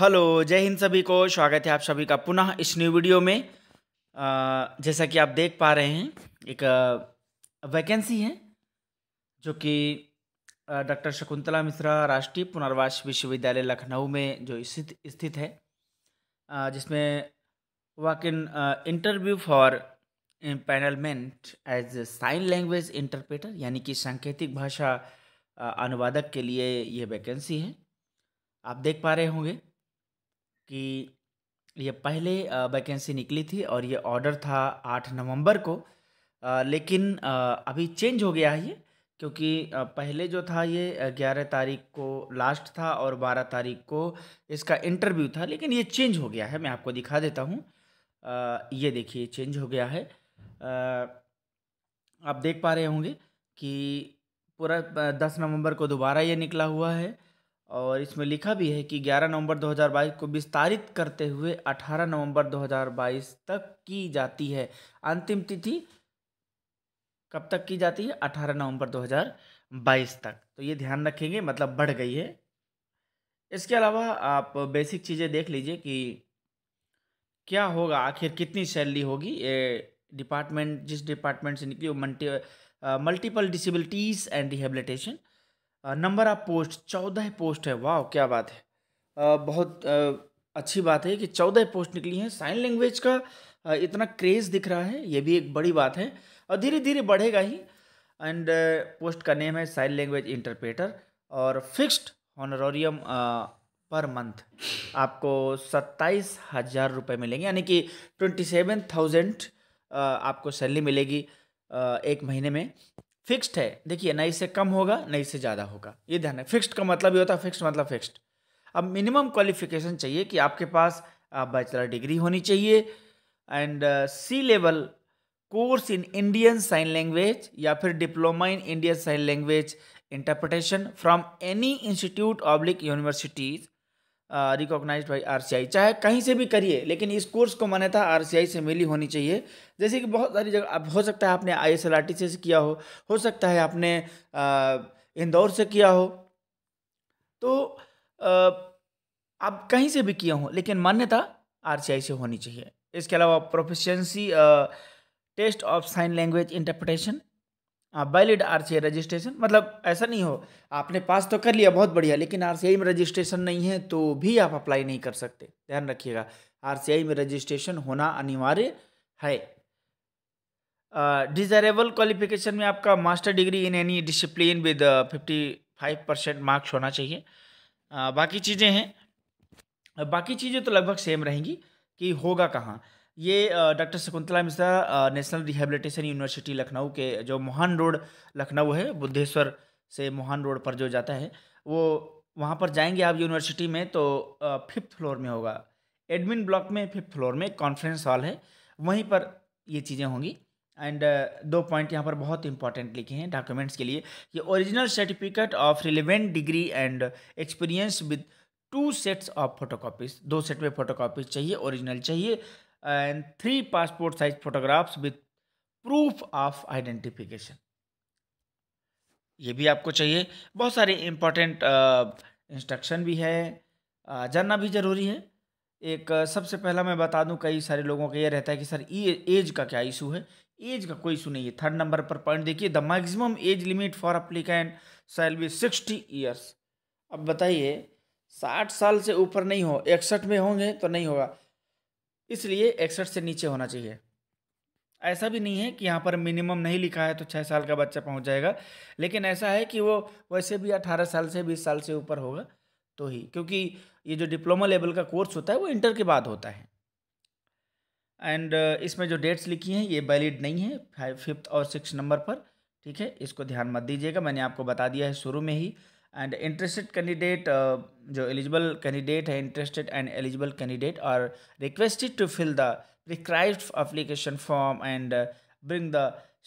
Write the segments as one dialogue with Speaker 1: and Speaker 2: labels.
Speaker 1: hello जय हिंद सभी को स्वागत है आप सभी का पुनः इस न्यू वीडियो में जैसा कि आप देख पा रहे हैं एक वैकेंसी है जो कि डॉक्टर शकुंतला मिश्रा राष्ट्रीय पुनर्वास विश्वविद्यालय लखनऊ में जो स्थित स्थित है जिसमें walk in interview for empanelment as sign language interpreter यानी कि सांकेतिक भाषा अनुवादक के लिए ये वैकेंसी है आप देख पा रहे होंगे कि ये पहले वैकेंसी निकली थी और ये ऑर्डर था आठ नवंबर को आ, लेकिन आ, अभी चेंज हो गया है ये क्योंकि पहले जो था ये ग्यारह तारीख को लास्ट था और बारह तारीख को इसका इंटरव्यू था लेकिन ये चेंज हो गया है मैं आपको दिखा देता हूँ ये देखिए चेंज हो गया है आप देख पा रहे होंगे कि पूरा दस नवंबर को दोबारा ये निकला हुआ है और इसमें लिखा भी है कि 11 नवंबर 2022 को विस्तारित करते हुए 18 नवंबर 2022 तक की जाती है अंतिम तिथि कब तक की जाती है 18 नवंबर 2022 तक तो ये ध्यान रखेंगे मतलब बढ़ गई है इसके अलावा आप बेसिक चीज़ें देख लीजिए कि क्या होगा आखिर कितनी सैलरी होगी ये डिपार्टमेंट जिस डिपार्टमेंट से निकली वो multi multiple disabilities and rehabilitation number of post चौदह पोस्ट है वाह क्या बात है आ, बहुत आ, अच्छी बात है कि चौदह पोस्ट निकली हैं साइन लैंग्वेज का आ, इतना क्रेज़ दिख रहा है ये भी एक बड़ी बात है और धीरे धीरे बढ़ेगा ही एंड पोस्ट का नेम है साइन लैंग्वेज इंटरप्रेटर और फिक्स्ड हॉनरियम पर मंथ आपको सत्ताईस हज़ार रुपये मिलेंगे यानी कि ट्वेंटी सेवन थाउजेंड आपको सैलरी मिलेगी एक महीने में फिक्स्ड है देखिए ना इससे कम होगा ना इससे ज़्यादा होगा ये ध्यान है फिक्स्ड का मतलब ये होता है फिक्स्ड मतलब फिक्स्ड अब मिनिमम क्वालिफिकेशन चाहिए कि आपके पास आप बैचलर डिग्री होनी चाहिए and C level course in Indian sign language या फिर diploma in Indian sign language interpretation from any institute oblique universities recognized by R चाहे कहीं से भी करिए लेकिन इस कोर्स को मान्यता आर से मिली होनी चाहिए जैसे कि बहुत सारी जगह अब हो सकता है आपने आई से किया हो हो सकता है आपने इंदौर से किया हो तो आप कहीं से भी किया हो लेकिन मान्यता आर से होनी चाहिए इसके अलावा proficiency test of sign language interpretation valid R C registration मतलब ऐसा नहीं हो आपने पास तो कर लिया बहुत बढ़िया लेकिन आर सी आई में रजिस्ट्रेशन नहीं है तो भी आप अप्लाई नहीं कर सकते ध्यान रखिएगा आर में रजिस्ट्रेशन होना अनिवार्य है डिजायरेबल uh, क्वालिफिकेशन में आपका master degree in any discipline with fifty five percent marks होना चाहिए uh, बाकी चीज़ें हैं बाकी चीज़ें तो लगभग सेम रहेंगी कि होगा कहाँ ये doctor Shakuntala Mishra national rehabilitation university Lucknow के जो मोहन रोड लखनऊ है बुद्धेश्वर से मोहन रोड पर जो जाता है वो वहाँ पर जाएंगे आप यूनिवर्सिटी में तो फिफ्थ फ्लोर में होगा एडमिन ब्लॉक में फिफ्थ फ्लोर में कॉन्फ्रेंस हॉल है वहीं पर ये चीज़ें होंगी एंड दो पॉइंट यहाँ पर बहुत इंपॉर्टेंट लिखे हैं डॉक्यूमेंट्स के लिए कि original certificate of relevant degree and experience with two sets of photo दो सेट में फोटो चाहिए ओरिजिनल चाहिए and three passport size photographs with proof of identification ये भी आपको चाहिए बहुत सारे इम्पोर्टेंट इंस्ट्रक्शन uh, भी है uh, जानना भी ज़रूरी है एक uh, सबसे पहला मैं बता दूं कई सारे लोगों का ये रहता है कि सर एज का क्या इशू है एज का कोई इशू नहीं है थर्ड नंबर पर पॉइंट देखिए the maximum age limit for applicant shall be sixty years अब बताइए साठ साल से ऊपर नहीं हो इकसठ में होंगे तो नहीं होगा इसलिए इकसठ से नीचे होना चाहिए ऐसा भी नहीं है कि यहाँ पर मिनिमम नहीं लिखा है तो छः साल का बच्चा पहुँच जाएगा लेकिन ऐसा है कि वो वैसे भी अठारह साल से बीस साल से ऊपर होगा तो ही क्योंकि ये जो डिप्लोमा लेवल का कोर्स होता है वो इंटर के बाद होता है एंड uh, इसमें जो डेट्स लिखी हैं ये वैलिड नहीं है फाइव फिफ्थ और सिक्स नंबर पर ठीक है इसको ध्यान मत दीजिएगा मैंने आपको बता दिया है शुरू में ही एंड इंटरेस्टेड कैंडिडेट जो एलिजिबल कैंडिडेट है interested and eligible candidate are requested to fill the prescribed application form and bring the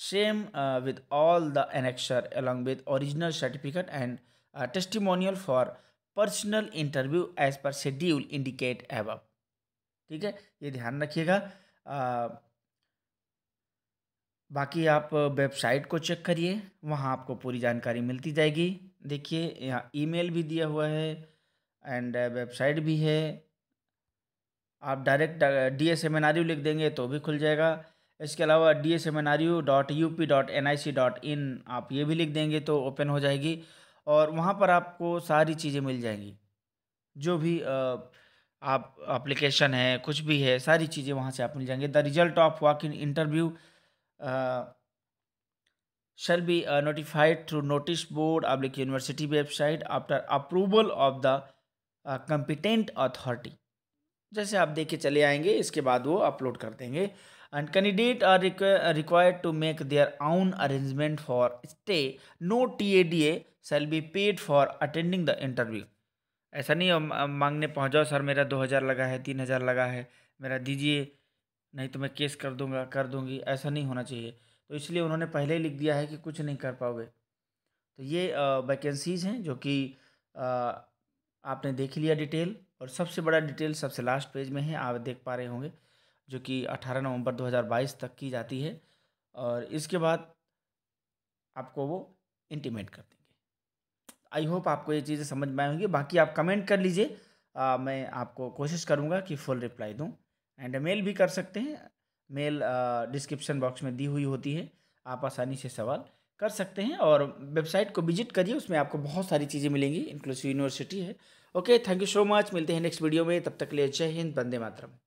Speaker 1: same with all the annexure along with original certificate and testimonial for personal interview as per schedule indicated above ठीक है ये ध्यान रखिएगा बाकी आप website को check करिए वहाँ आपको पूरी जानकारी मिलती जाएगी देखिए यहाँ ईमेल भी दिया हुआ है एंड वेबसाइट भी है आप डायरेक्ट डी एस यू लिख देंगे तो भी खुल जाएगा इसके अलावा D S U dot U P dot N I C dot in आप ये भी लिख देंगे तो ओपन हो जाएगी और वहाँ पर आपको सारी चीज़ें मिल जाएंगी जो भी आप एप्लीकेशन है कुछ भी है सारी चीज़ें वहाँ से आप मिल जाएंगे the result of walk in interview shall be uh, notified through notice board oblique university website after approval of the uh, competent authority जैसे आप देख के चले आएंगे इसके बाद वो अपलोड कर देंगे and candidate are required to make their own arrangement for stay no T A D A shall be paid for attending the interview ऐसा नहीं मांगने पहुंच सर मेरा दो हज़ार लगा है तीन हज़ार लगा है मेरा दीजिए नहीं तो मैं केस कर दूंगा कर दूंगी ऐसा नहीं होना चाहिए तो इसलिए उन्होंने पहले ही लिख दिया है कि कुछ नहीं कर पाओगे तो ये वैकेंसीज़ हैं जो कि आपने देख लिया डिटेल और सबसे बड़ा डिटेल सबसे लास्ट पेज में है आप देख पा रहे होंगे जो कि 18 नवंबर 2022 तक की जाती है और इसके बाद आपको वो इंटीमेट कर देंगे आई होप आपको ये चीज़ें समझ में आएंगी बाकी आप कमेंट कर लीजिए मैं आपको कोशिश करूँगा कि फुल रिप्लाई दूँ एंड मेल भी कर सकते हैं मेल डिस्क्रिप्शन बॉक्स में दी हुई होती है आप आसानी से सवाल कर सकते हैं और वेबसाइट को विजिट करिए उसमें आपको बहुत सारी चीज़ें मिलेंगी इंक्लूसिव यूनिवर्सिटी है okay thank you so much मिलते हैं नेक्स्ट वीडियो में तब तक के लिए जय हिंद बंदे मातरम